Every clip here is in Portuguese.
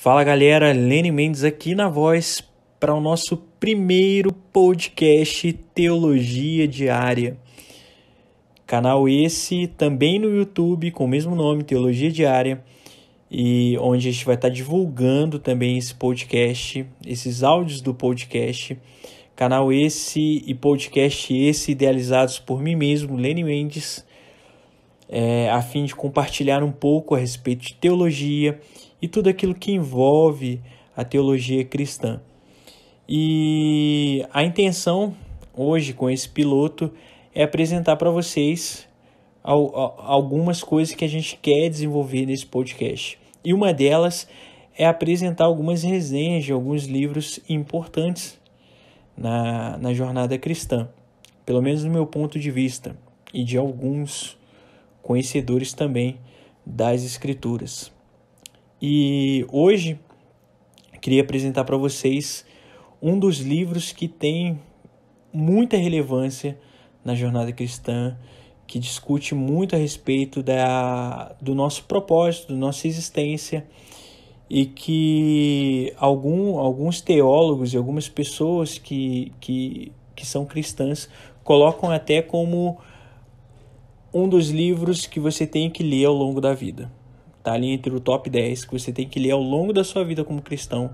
Fala galera, Lene Mendes aqui na voz para o nosso primeiro podcast Teologia Diária. Canal esse também no YouTube com o mesmo nome, Teologia Diária, e onde a gente vai estar divulgando também esse podcast, esses áudios do podcast. Canal esse e podcast esse idealizados por mim mesmo, Lene Mendes, é, a fim de compartilhar um pouco a respeito de teologia e tudo aquilo que envolve a teologia cristã. E a intenção hoje com esse piloto é apresentar para vocês algumas coisas que a gente quer desenvolver nesse podcast. E uma delas é apresentar algumas resenhas de alguns livros importantes na, na jornada cristã, pelo menos do meu ponto de vista e de alguns conhecedores também das Escrituras. E hoje queria apresentar para vocês um dos livros que tem muita relevância na jornada cristã, que discute muito a respeito da, do nosso propósito, da nossa existência, e que algum, alguns teólogos e algumas pessoas que, que, que são cristãs colocam até como um dos livros que você tem que ler ao longo da vida. Tá ali entre o top 10 que você tem que ler ao longo da sua vida como cristão,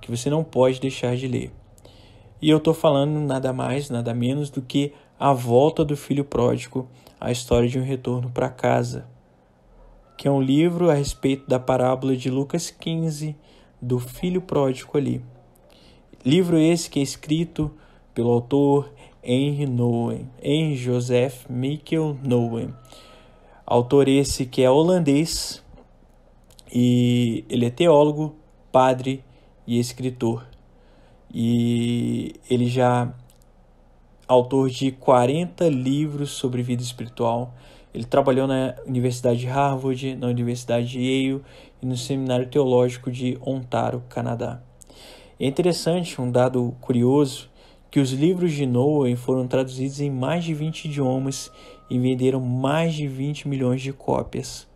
que você não pode deixar de ler. E eu estou falando nada mais, nada menos do que A Volta do Filho Pródigo, a história de um retorno para casa, que é um livro a respeito da parábola de Lucas 15 do filho pródigo ali. Livro esse que é escrito pelo autor Henry Nowen, Henry Joseph Michael Nowen. Autor esse que é holandês e ele é teólogo, padre e escritor. E ele já autor de 40 livros sobre vida espiritual. Ele trabalhou na Universidade de Harvard, na Universidade de Yale e no Seminário Teológico de Ontário, Canadá. É interessante um dado curioso que os livros de Noah foram traduzidos em mais de 20 idiomas e venderam mais de 20 milhões de cópias.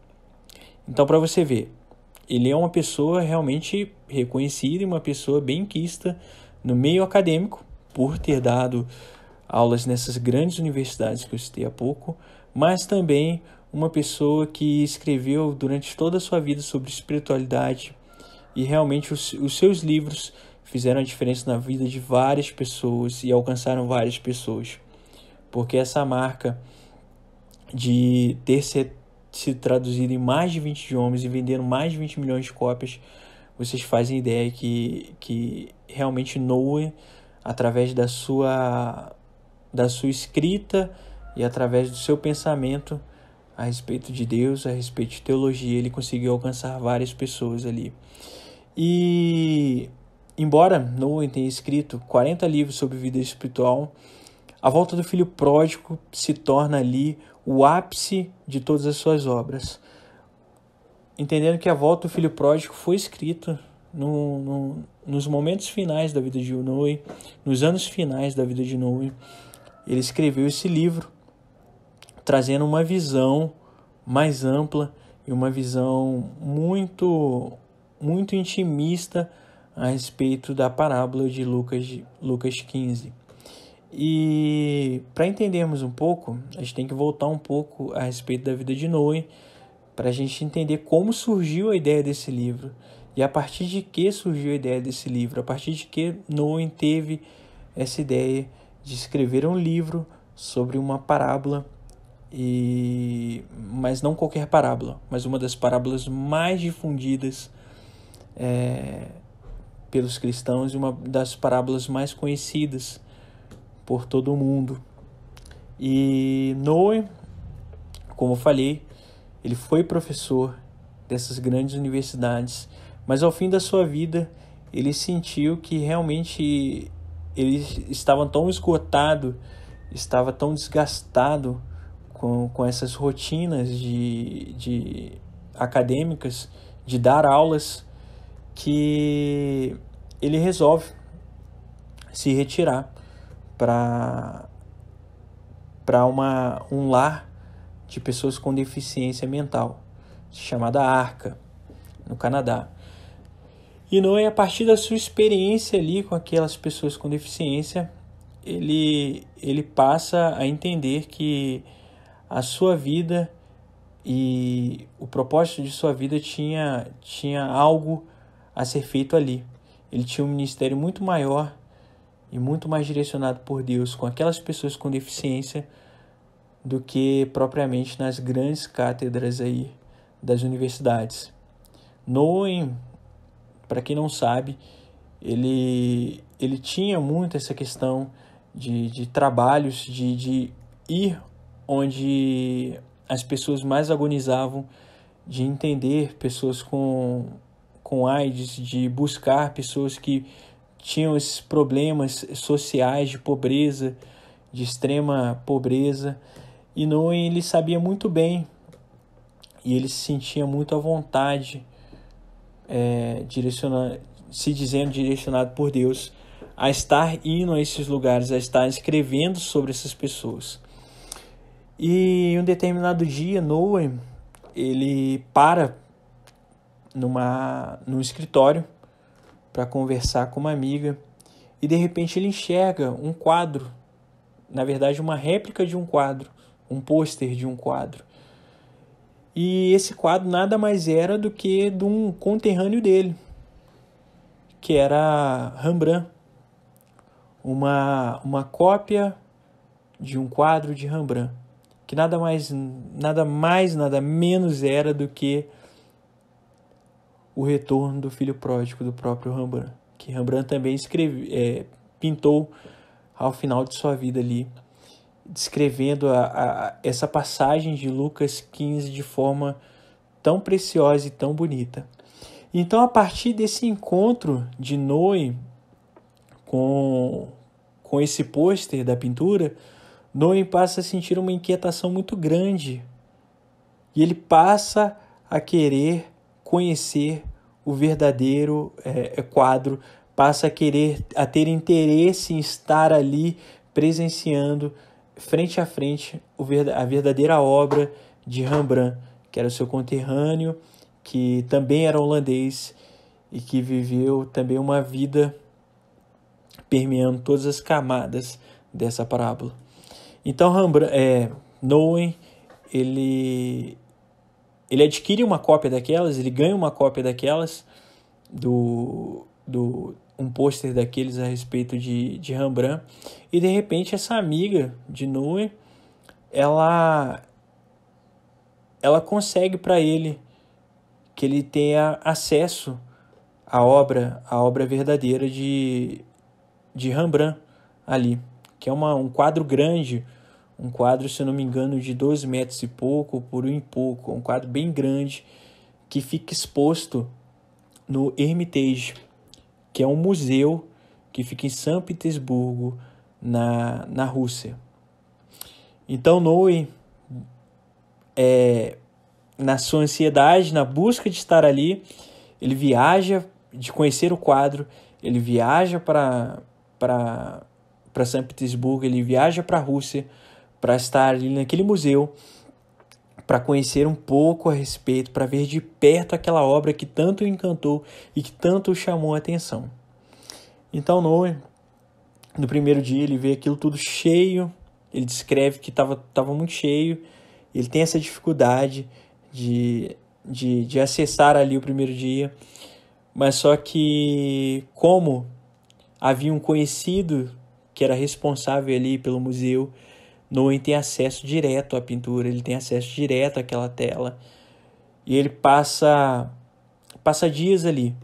Então, para você ver, ele é uma pessoa realmente reconhecida e uma pessoa bem quista no meio acadêmico, por ter dado aulas nessas grandes universidades que eu citei há pouco, mas também uma pessoa que escreveu durante toda a sua vida sobre espiritualidade e realmente os, os seus livros fizeram a diferença na vida de várias pessoas e alcançaram várias pessoas, porque essa marca de ter se traduzido em mais de 20 idiomas e venderam mais de 20 milhões de cópias, vocês fazem ideia que, que realmente Noé através da sua, da sua escrita e através do seu pensamento a respeito de Deus, a respeito de teologia, ele conseguiu alcançar várias pessoas ali. E embora Noé tenha escrito 40 livros sobre vida espiritual, a volta do filho pródigo se torna ali o ápice de todas as suas obras. Entendendo que a volta do filho pródigo foi escrita no, no, nos momentos finais da vida de Noé, nos anos finais da vida de Noé, ele escreveu esse livro, trazendo uma visão mais ampla e uma visão muito muito intimista a respeito da parábola de Lucas, Lucas 15. E para entendermos um pouco, a gente tem que voltar um pouco a respeito da vida de Noé, para a gente entender como surgiu a ideia desse livro e a partir de que surgiu a ideia desse livro, a partir de que Noé teve essa ideia de escrever um livro sobre uma parábola e mas não qualquer parábola, mas uma das parábolas mais difundidas é, pelos cristãos e uma das parábolas mais conhecidas por todo mundo. E Noé, como eu falei, ele foi professor dessas grandes universidades, mas ao fim da sua vida ele sentiu que realmente ele estava tão esgotado, estava tão desgastado com, com essas rotinas de, de acadêmicas, de dar aulas, que ele resolve se retirar para para um lar de pessoas com deficiência mental, chamada Arca, no Canadá. E Noé, a partir da sua experiência ali com aquelas pessoas com deficiência, ele, ele passa a entender que a sua vida e o propósito de sua vida tinha, tinha algo a ser feito ali. Ele tinha um ministério muito maior e muito mais direcionado por Deus com aquelas pessoas com deficiência do que propriamente nas grandes cátedras aí das universidades. Noem, para quem não sabe, ele, ele tinha muito essa questão de, de trabalhos, de, de ir onde as pessoas mais agonizavam, de entender pessoas com, com AIDS, de buscar pessoas que tinham esses problemas sociais de pobreza, de extrema pobreza, e Noé ele sabia muito bem e ele se sentia muito à vontade, é, se dizendo direcionado por Deus a estar indo a esses lugares, a estar escrevendo sobre essas pessoas. E um determinado dia, Noé ele para numa, num escritório para conversar com uma amiga e de repente ele enxerga um quadro, na verdade uma réplica de um quadro, um pôster de um quadro. E esse quadro nada mais era do que de um conterrâneo dele, que era Rembrandt. Uma, uma cópia de um quadro de Rembrandt, que nada mais, nada mais, nada menos era do que o retorno do filho pródigo do próprio Rembrandt, que Rembrandt também escreve, é, pintou ao final de sua vida ali, descrevendo a, a, essa passagem de Lucas 15 de forma tão preciosa e tão bonita. Então, a partir desse encontro de Noé com, com esse pôster da pintura, Noé passa a sentir uma inquietação muito grande e ele passa a querer conhecer o verdadeiro é, é, quadro, passa a querer, a ter interesse em estar ali presenciando frente a frente a verdadeira obra de Rembrandt, que era o seu conterrâneo, que também era holandês e que viveu também uma vida permeando todas as camadas dessa parábola. Então, Rembrandt, é, Noen, ele ele adquire uma cópia daquelas, ele ganha uma cópia daquelas, do, do um pôster daqueles a respeito de, de Rembrandt, e de repente essa amiga de Noé, ela, ela consegue para ele que ele tenha acesso à obra, à obra verdadeira de, de Rembrandt ali, que é uma, um quadro grande, um quadro, se eu não me engano, de dois metros e pouco por um e pouco, um quadro bem grande que fica exposto no Hermitage, que é um museu que fica em São Petersburgo, na, na Rússia. Então Noe, é, na sua ansiedade, na busca de estar ali, ele viaja de conhecer o quadro, ele viaja para São Petersburgo, ele viaja para a Rússia para estar ali naquele museu, para conhecer um pouco a respeito, para ver de perto aquela obra que tanto encantou e que tanto chamou a atenção. Então Noé, no primeiro dia, ele vê aquilo tudo cheio, ele descreve que estava tava muito cheio, ele tem essa dificuldade de, de, de acessar ali o primeiro dia, mas só que como havia um conhecido que era responsável ali pelo museu, Nolan tem acesso direto à pintura, ele tem acesso direto àquela tela. E ele passa passa dias ali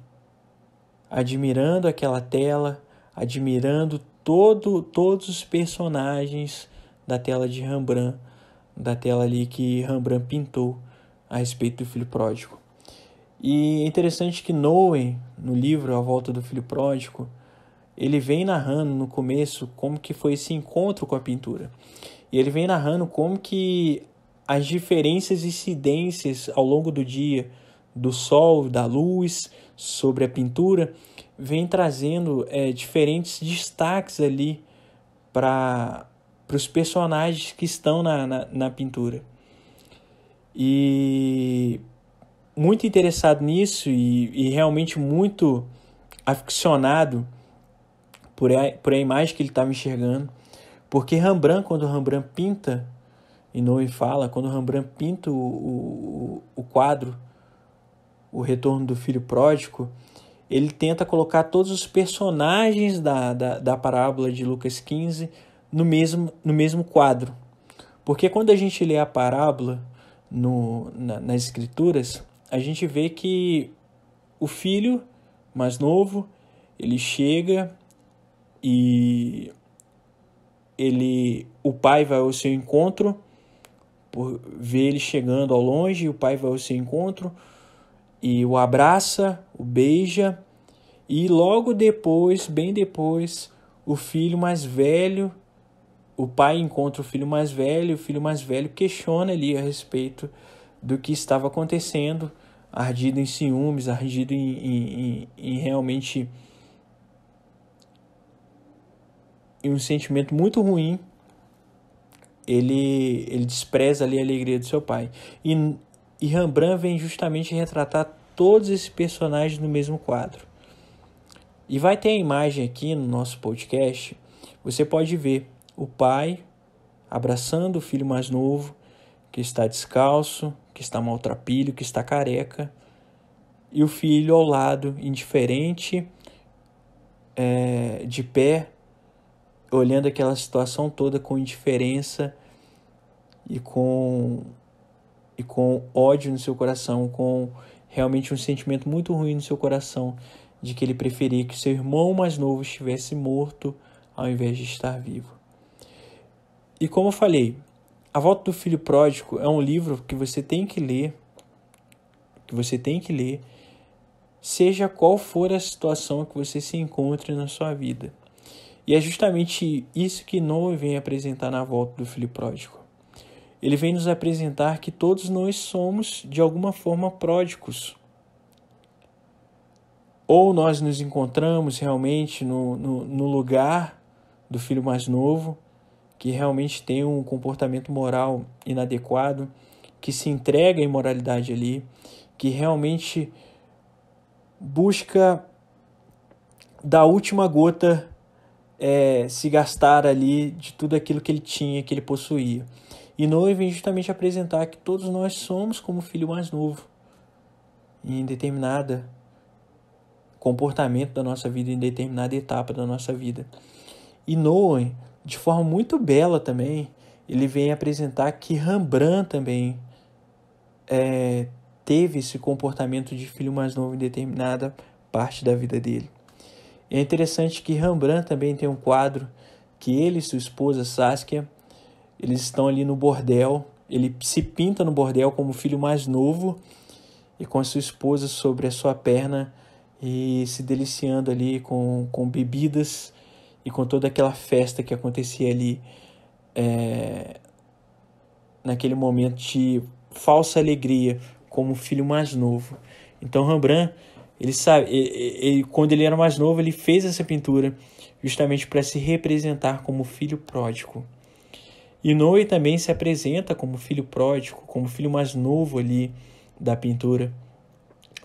admirando aquela tela, admirando todo todos os personagens da tela de Rembrandt, da tela ali que Rembrandt pintou a respeito do filho pródigo. E é interessante que Noé, no livro A Volta do Filho Pródigo, ele vem narrando no começo como que foi esse encontro com a pintura. E ele vem narrando como que as diferenças e incidências ao longo do dia, do sol, da luz, sobre a pintura, vem trazendo é, diferentes destaques ali para os personagens que estão na, na, na pintura. E muito interessado nisso e, e realmente muito aficionado por a, por a imagem que ele estava enxergando. Porque Rembrandt, quando Rembrandt pinta, e me fala, quando Rembrandt pinta o, o, o quadro, o retorno do filho pródigo, ele tenta colocar todos os personagens da, da, da parábola de Lucas 15 no mesmo, no mesmo quadro. Porque quando a gente lê a parábola no, na, nas escrituras, a gente vê que o filho mais novo, ele chega e ele, o pai vai ao seu encontro, por ver ele chegando ao longe, o pai vai ao seu encontro e o abraça, o beija, e logo depois, bem depois, o filho mais velho, o pai encontra o filho mais velho, o filho mais velho questiona ali a respeito do que estava acontecendo, ardido em ciúmes, ardido em, em, em, em realmente e um sentimento muito ruim, ele, ele despreza ali a alegria do seu pai. E, e Rembrandt vem justamente retratar todos esses personagens no mesmo quadro. E vai ter a imagem aqui no nosso podcast. Você pode ver o pai abraçando o filho mais novo, que está descalço, que está maltrapilho, que está careca, e o filho ao lado, indiferente, é, de pé, olhando aquela situação toda com indiferença e com e com ódio no seu coração, com realmente um sentimento muito ruim no seu coração de que ele preferia que seu irmão mais novo estivesse morto ao invés de estar vivo. E como eu falei, A Volta do Filho Pródigo é um livro que você tem que ler, que você tem que ler, seja qual for a situação que você se encontre na sua vida. E é justamente isso que Noé vem apresentar na volta do filho pródigo. Ele vem nos apresentar que todos nós somos, de alguma forma, pródigos. Ou nós nos encontramos realmente no, no, no lugar do filho mais novo, que realmente tem um comportamento moral inadequado, que se entrega à imoralidade ali, que realmente busca da última gota é, se gastar ali de tudo aquilo que ele tinha, que ele possuía. E Noé vem justamente apresentar que todos nós somos como o filho mais novo, em determinada comportamento da nossa vida, em determinada etapa da nossa vida. E Noé, de forma muito bela também, ele vem apresentar que Rembrandt também é, teve esse comportamento de filho mais novo em determinada parte da vida dele. É interessante que Rembrandt também tem um quadro que ele e sua esposa Saskia, eles estão ali no bordel, ele se pinta no bordel como filho mais novo e com a sua esposa sobre a sua perna e se deliciando ali com, com bebidas e com toda aquela festa que acontecia ali é, naquele momento de falsa alegria como filho mais novo. Então Rembrandt ele sabe, ele, ele, quando ele era mais novo, ele fez essa pintura justamente para se representar como filho pródigo. E Noé também se apresenta como filho pródigo, como filho mais novo ali da pintura.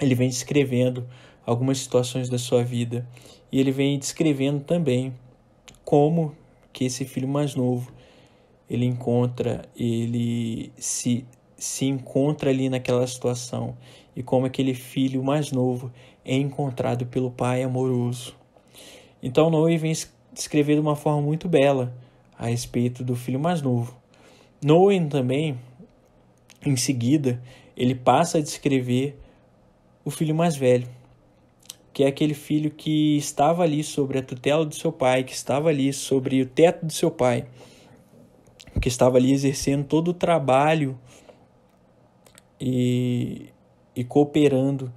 Ele vem descrevendo algumas situações da sua vida e ele vem descrevendo também como que esse filho mais novo ele encontra, ele se se encontra ali naquela situação e como aquele filho mais novo é encontrado pelo pai amoroso. Então Noé vem descrever de uma forma muito bela a respeito do filho mais novo. Noé também, em seguida, ele passa a descrever o filho mais velho, que é aquele filho que estava ali sobre a tutela do seu pai, que estava ali sobre o teto do seu pai, que estava ali exercendo todo o trabalho e e cooperando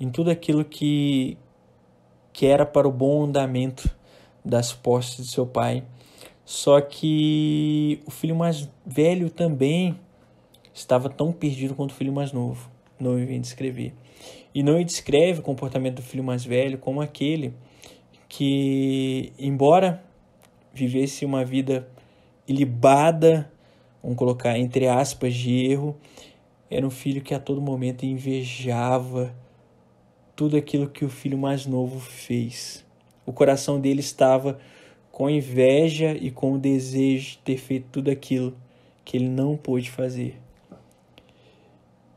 em tudo aquilo que, que era para o bom andamento das posses de seu pai. Só que o filho mais velho também estava tão perdido quanto o filho mais novo. Não me vem descrever. E não descreve o comportamento do filho mais velho como aquele que, embora vivesse uma vida ilibada, vamos colocar entre aspas, de erro, era um filho que a todo momento invejava tudo aquilo que o filho mais novo fez. O coração dele estava com inveja e com o desejo de ter feito tudo aquilo que ele não pôde fazer.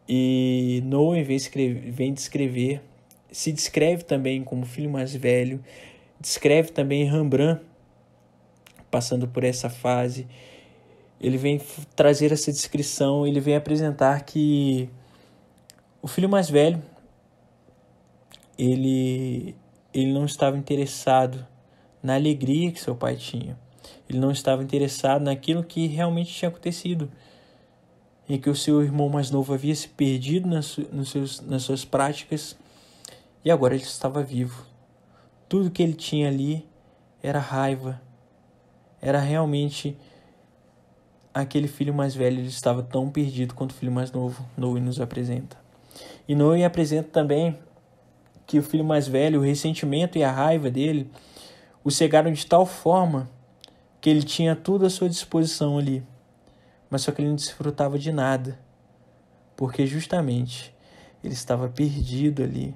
E Noah vem, escrever, vem descrever, se descreve também como filho mais velho, descreve também Rembrandt passando por essa fase ele vem trazer essa descrição, ele vem apresentar que o filho mais velho ele ele não estava interessado na alegria que seu pai tinha. Ele não estava interessado naquilo que realmente tinha acontecido. Em que o seu irmão mais novo havia se perdido nas, nos seus, nas suas práticas e agora ele estava vivo. Tudo que ele tinha ali era raiva, era realmente aquele filho mais velho ele estava tão perdido quanto o filho mais novo, Noé nos apresenta. E Noé apresenta também que o filho mais velho, o ressentimento e a raiva dele o cegaram de tal forma que ele tinha tudo à sua disposição ali, mas só que ele não desfrutava de nada, porque justamente ele estava perdido ali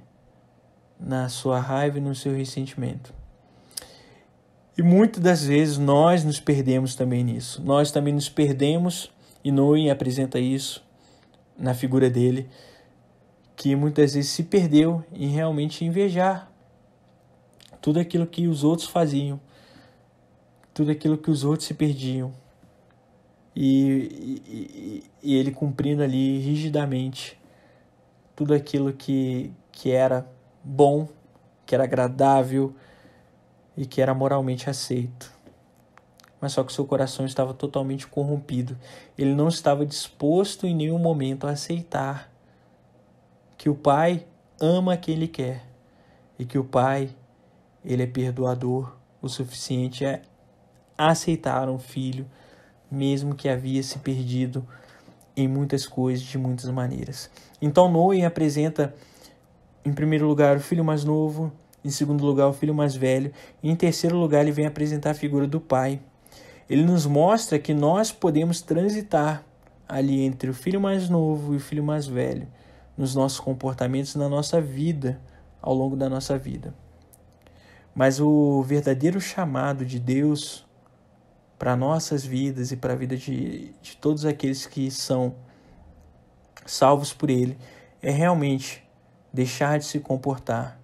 na sua raiva e no seu ressentimento. E muitas das vezes nós nos perdemos também nisso. Nós também nos perdemos, e Noé apresenta isso na figura dele, que muitas vezes se perdeu em realmente invejar tudo aquilo que os outros faziam, tudo aquilo que os outros se perdiam. E, e, e ele cumprindo ali rigidamente tudo aquilo que, que era bom, que era agradável, e que era moralmente aceito. Mas só que seu coração estava totalmente corrompido. Ele não estava disposto em nenhum momento a aceitar que o Pai ama quem ele quer e que o Pai ele é perdoador o suficiente a aceitar um filho, mesmo que havia se perdido em muitas coisas, de muitas maneiras. Então Noé apresenta, em primeiro lugar, o filho mais novo, em segundo lugar, o filho mais velho. E em terceiro lugar, ele vem apresentar a figura do pai. Ele nos mostra que nós podemos transitar ali entre o filho mais novo e o filho mais velho, nos nossos comportamentos, na nossa vida, ao longo da nossa vida. Mas o verdadeiro chamado de Deus para nossas vidas e para a vida de, de todos aqueles que são salvos por Ele é realmente deixar de se comportar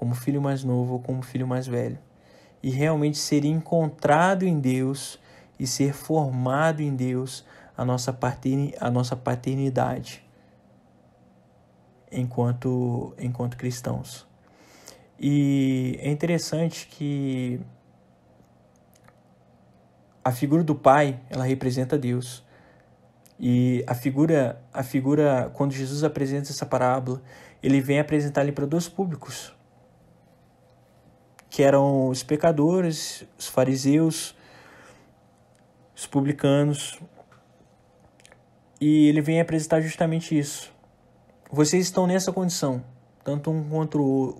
como filho mais novo ou como filho mais velho, e realmente ser encontrado em Deus e ser formado em Deus a nossa, patern, a nossa paternidade enquanto, enquanto cristãos. E é interessante que a figura do pai, ela representa Deus. E a figura, a figura quando Jesus apresenta essa parábola, ele vem apresentar ele para dois públicos que eram os pecadores, os fariseus, os publicanos. E ele vem apresentar justamente isso. Vocês estão nessa condição, tanto um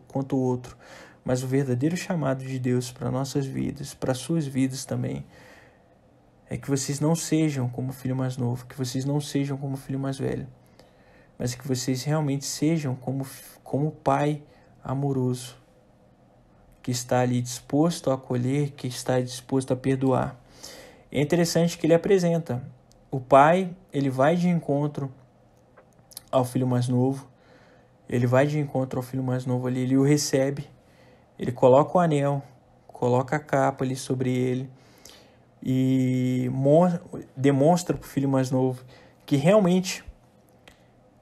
quanto o outro, mas o verdadeiro chamado de Deus para nossas vidas, para suas vidas também, é que vocês não sejam como o filho mais novo, que vocês não sejam como o filho mais velho, mas que vocês realmente sejam como, como o Pai amoroso, que está ali disposto a acolher, que está disposto a perdoar. É interessante que ele apresenta. O pai, ele vai de encontro ao filho mais novo. Ele vai de encontro ao filho mais novo ali, ele o recebe. Ele coloca o anel, coloca a capa ali sobre ele e demonstra para o filho mais novo que realmente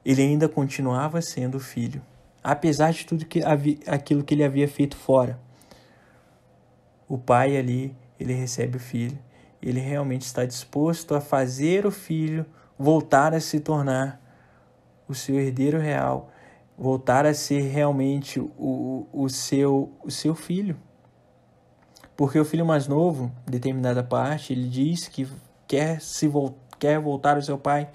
ele ainda continuava sendo filho, apesar de tudo que havia, aquilo que ele havia feito fora o pai ali, ele recebe o filho, ele realmente está disposto a fazer o filho voltar a se tornar o seu herdeiro real, voltar a ser realmente o, o, seu, o seu filho. Porque o filho mais novo, determinada parte, ele diz que quer, se vol quer voltar ao seu pai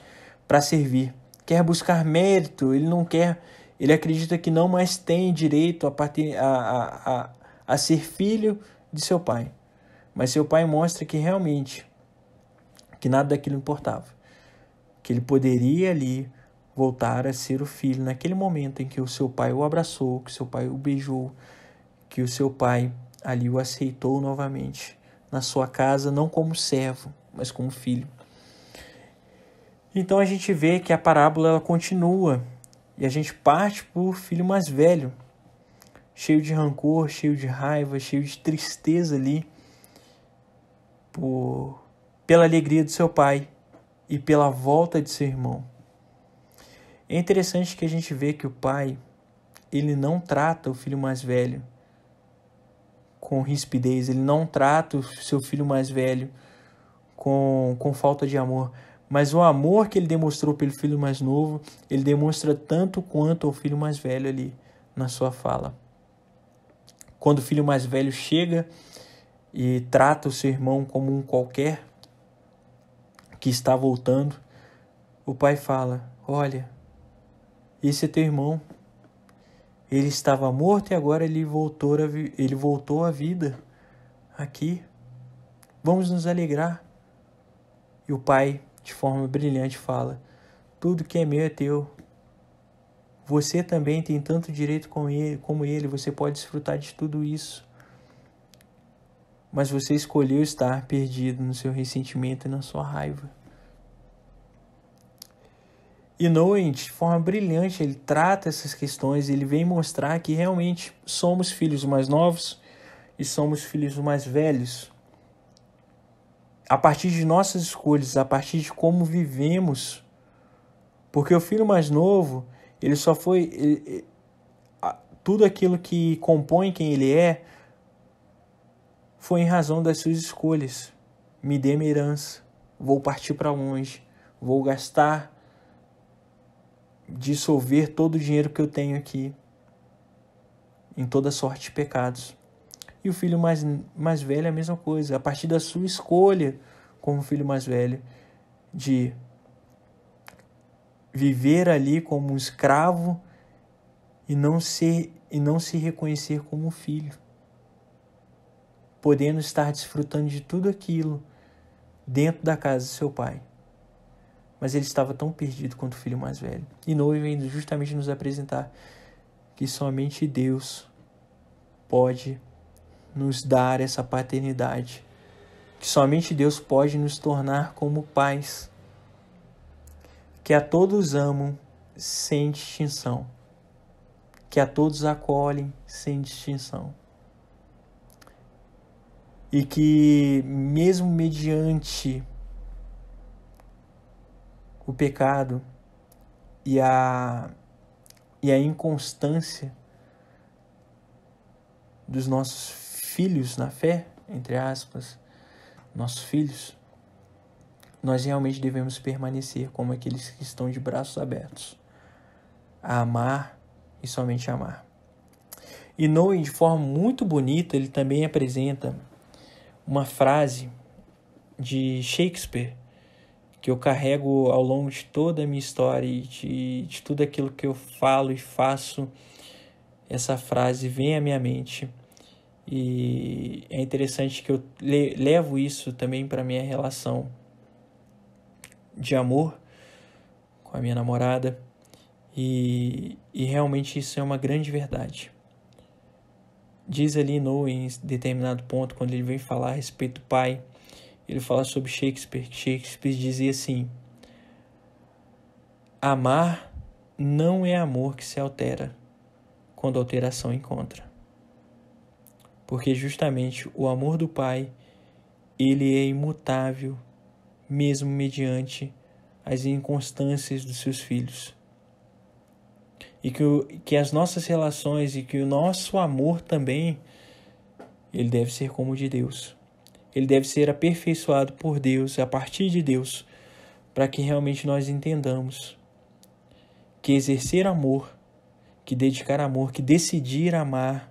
para servir, quer buscar mérito, ele não quer, ele acredita que não mais tem direito a, a, a, a ser filho de seu pai. Mas seu pai mostra que realmente que nada daquilo importava, que ele poderia ali voltar a ser o filho naquele momento em que o seu pai o abraçou, que seu pai o beijou, que o seu pai ali o aceitou novamente na sua casa, não como servo, mas como filho. Então a gente vê que a parábola ela continua e a gente parte por filho mais velho, cheio de rancor, cheio de raiva, cheio de tristeza ali por pela alegria do seu pai e pela volta de seu irmão. É interessante que a gente vê que o pai ele não trata o filho mais velho com rispidez, ele não trata o seu filho mais velho com, com falta de amor. Mas o amor que ele demonstrou pelo filho mais novo, ele demonstra tanto quanto ao filho mais velho ali na sua fala. Quando o filho mais velho chega e trata o seu irmão como um qualquer que está voltando, o pai fala: Olha, esse é teu irmão. Ele estava morto e agora ele voltou, a ele voltou à vida aqui. Vamos nos alegrar. E o pai, de forma brilhante, fala: Tudo que é meu é teu, você também tem tanto direito como ele, como ele, você pode desfrutar de tudo isso. Mas você escolheu estar perdido no seu ressentimento e na sua raiva. E Noen, de forma brilhante, ele trata essas questões, ele vem mostrar que realmente somos filhos mais novos e somos filhos mais velhos. A partir de nossas escolhas, a partir de como vivemos. Porque o filho mais novo, ele só foi. Ele, tudo aquilo que compõe quem ele é foi em razão das suas escolhas. Me dê minha herança, vou partir para longe, vou gastar, dissolver todo o dinheiro que eu tenho aqui, em toda sorte de pecados. E o filho mais, mais velho é a mesma coisa, a partir da sua escolha como filho mais velho, de viver ali como um escravo e não ser e não se reconhecer como filho, podendo estar desfrutando de tudo aquilo dentro da casa do seu pai. Mas ele estava tão perdido quanto o filho mais velho. E Noé vem justamente nos apresentar que somente Deus pode nos dar essa paternidade, que somente Deus pode nos tornar como pais que a todos amam sem distinção, que a todos acolhem sem distinção. E que, mesmo mediante o pecado e a, e a inconstância dos nossos filhos na fé, entre aspas, nossos filhos, nós realmente devemos permanecer como aqueles que estão de braços abertos, a amar e somente amar. E Noé, de forma muito bonita, ele também apresenta uma frase de Shakespeare que eu carrego ao longo de toda a minha história e de, de tudo aquilo que eu falo e faço. Essa frase vem à minha mente. E é interessante que eu levo isso também para minha relação de amor com a minha namorada. E, e realmente isso é uma grande verdade. Diz ali no em determinado ponto, quando ele vem falar a respeito do pai, ele fala sobre Shakespeare. Shakespeare dizia assim: Amar não é amor que se altera quando alteração encontra. Porque justamente o amor do Pai, ele é imutável, mesmo mediante as inconstâncias dos seus filhos. E que, o, que as nossas relações e que o nosso amor também, ele deve ser como o de Deus. Ele deve ser aperfeiçoado por Deus, a partir de Deus, para que realmente nós entendamos que exercer amor, que dedicar amor, que decidir amar,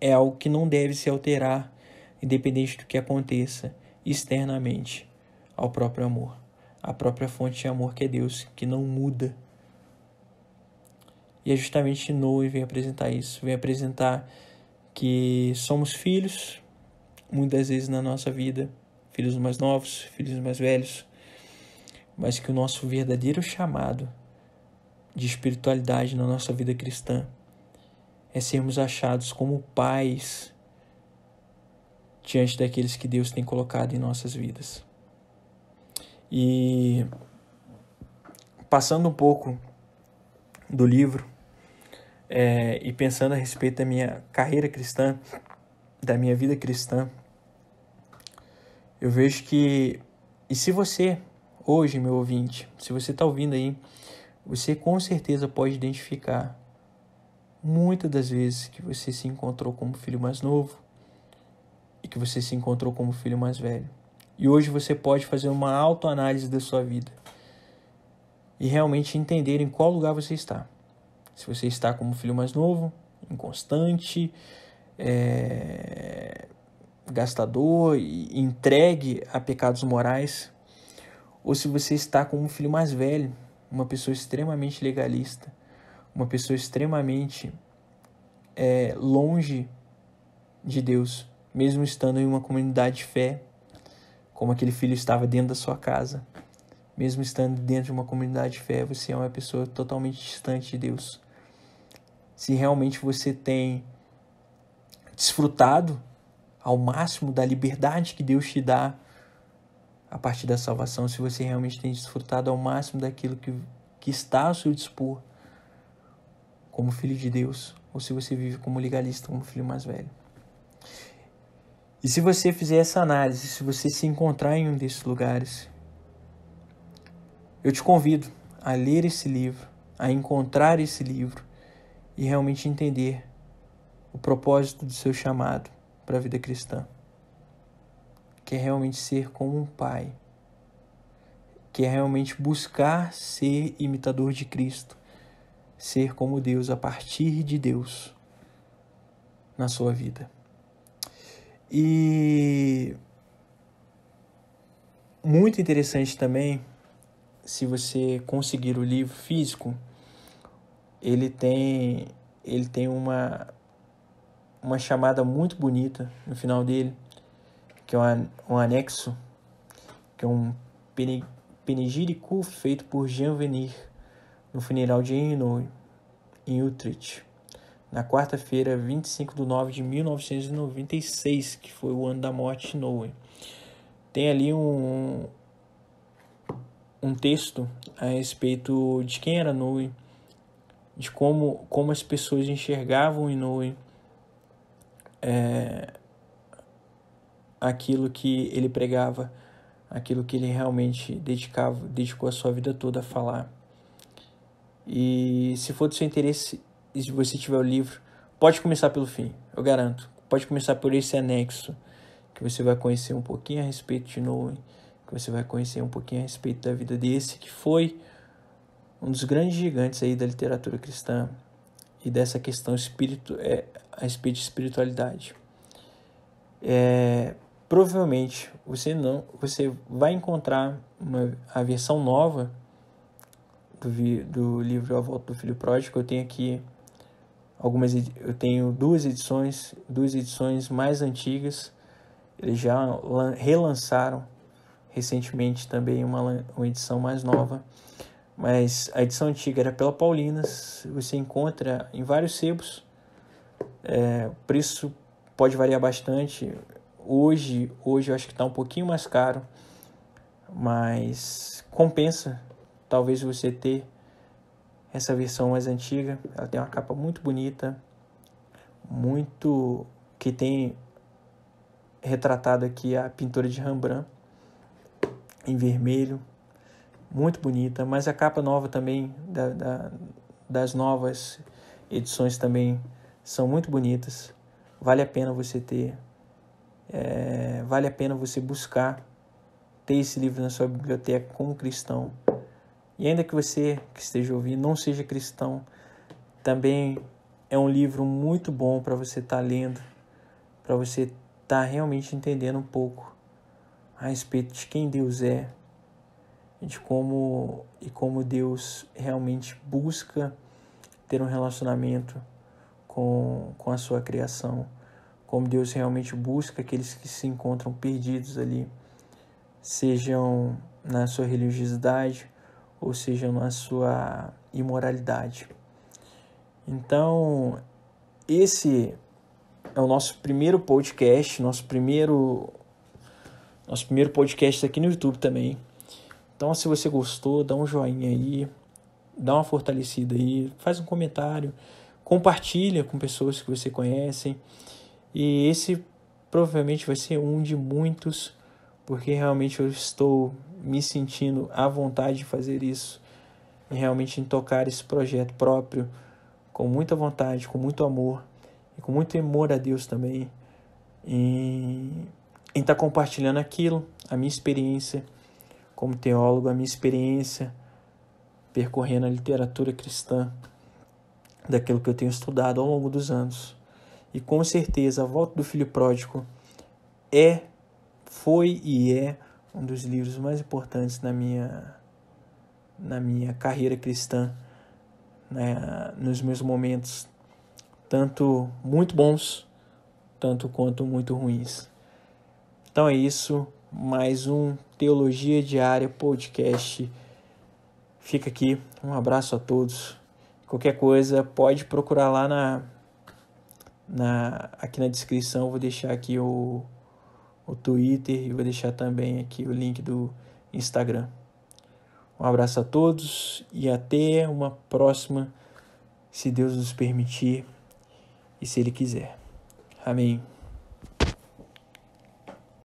é algo que não deve se alterar, independente do que aconteça externamente ao próprio amor, a própria fonte de amor que é Deus, que não muda. E é justamente Noé vem apresentar isso, vem apresentar que somos filhos, muitas vezes na nossa vida, filhos mais novos, filhos mais velhos, mas que o nosso verdadeiro chamado de espiritualidade na nossa vida cristã é sermos achados como pais diante daqueles que Deus tem colocado em nossas vidas. E passando um pouco do livro é, e pensando a respeito da minha carreira cristã, da minha vida cristã, eu vejo que, e se você, hoje, meu ouvinte, se você está ouvindo aí, você com certeza pode identificar muitas das vezes que você se encontrou como filho mais novo, e que você se encontrou como filho mais velho. E hoje você pode fazer uma autoanálise da sua vida e realmente entender em qual lugar você está. Se você está como filho mais novo, inconstante, é, gastador e entregue a pecados morais, ou se você está como um filho mais velho, uma pessoa extremamente legalista, uma pessoa extremamente é, longe de Deus mesmo estando em uma comunidade de fé, como aquele filho estava dentro da sua casa. Mesmo estando dentro de uma comunidade de fé, você é uma pessoa totalmente distante de Deus. Se realmente você tem desfrutado ao máximo da liberdade que Deus te dá a partir da salvação, se você realmente tem desfrutado ao máximo daquilo que, que está ao seu dispor como filho de Deus, ou se você vive como legalista, como filho mais velho. E se você fizer essa análise, se você se encontrar em um desses lugares, eu te convido a ler esse livro, a encontrar esse livro e realmente entender o propósito do seu chamado para a vida cristã, que é realmente ser como um pai, que é realmente buscar ser imitador de Cristo, ser como Deus a partir de Deus na sua vida. E muito interessante também, se você conseguir o livro físico, ele tem ele tem uma uma chamada muito bonita no final dele, que é um, um anexo, que é um penegírico feito por Jean Venir no funeral de Enoy, em Utrecht na quarta-feira, 25 de nove de 1996, que foi o ano da morte de Noé. Tem ali um, um texto a respeito de quem era Noé, de como, como as pessoas enxergavam em Noé é, aquilo que ele pregava, aquilo que ele realmente dedicava, dedicou a sua vida toda a falar. E se for do seu interesse e se você tiver o livro, pode começar pelo fim, eu garanto. Pode começar por esse anexo, que você vai conhecer um pouquinho a respeito de Noé, que você vai conhecer um pouquinho a respeito da vida desse, que foi um dos grandes gigantes aí da literatura cristã e dessa questão espírito, é, a respeito de espiritualidade. É, provavelmente você não você vai encontrar uma, a versão nova do, do livro A Volta do Filho Pródigo. Eu tenho aqui algumas eu tenho duas edições, duas edições mais antigas. Eles já relançaram recentemente também uma, uma edição mais nova. Mas a edição antiga era pela Paulinas, você encontra em vários sebos. É, o preço pode variar bastante. Hoje, hoje eu acho que está um pouquinho mais caro, mas compensa talvez você ter essa versão mais antiga, ela tem uma capa muito bonita, muito que tem retratado aqui a pintura de Rembrandt em vermelho, muito bonita. Mas a capa nova também da, da, das novas edições também são muito bonitas. Vale a pena você ter, é, vale a pena você buscar ter esse livro na sua biblioteca como cristão e ainda que você que esteja ouvindo não seja cristão, também é um livro muito bom para você estar tá lendo, para você estar tá realmente entendendo um pouco a respeito de quem Deus é, de como e como Deus realmente busca ter um relacionamento com, com a sua criação, como Deus realmente busca aqueles que se encontram perdidos ali, sejam na sua religiosidade, ou seja, na sua imoralidade. Então, esse é o nosso primeiro podcast, nosso primeiro nosso primeiro podcast aqui no YouTube também. Então, se você gostou, dá um joinha aí, dá uma fortalecida aí, faz um comentário, compartilha com pessoas que você conhece. E esse provavelmente vai ser um de muitos porque realmente eu estou me sentindo à vontade de fazer isso e realmente em tocar esse projeto próprio com muita vontade, com muito amor e com muito amor a Deus também em estar tá compartilhando aquilo, a minha experiência como teólogo, a minha experiência percorrendo a literatura cristã, daquilo que eu tenho estudado ao longo dos anos. E com certeza a volta do filho pródigo é foi e é um dos livros mais importantes na minha, na minha carreira cristã, né, nos meus momentos, tanto muito bons, tanto quanto muito ruins. Então é isso, mais um Teologia Diária Podcast. Fica aqui, um abraço a todos. Qualquer coisa, pode procurar lá na, na aqui na descrição, vou deixar aqui o o Twitter e vou deixar também aqui o link do Instagram. Um abraço a todos e até uma próxima, se Deus nos permitir e se Ele quiser. Amém.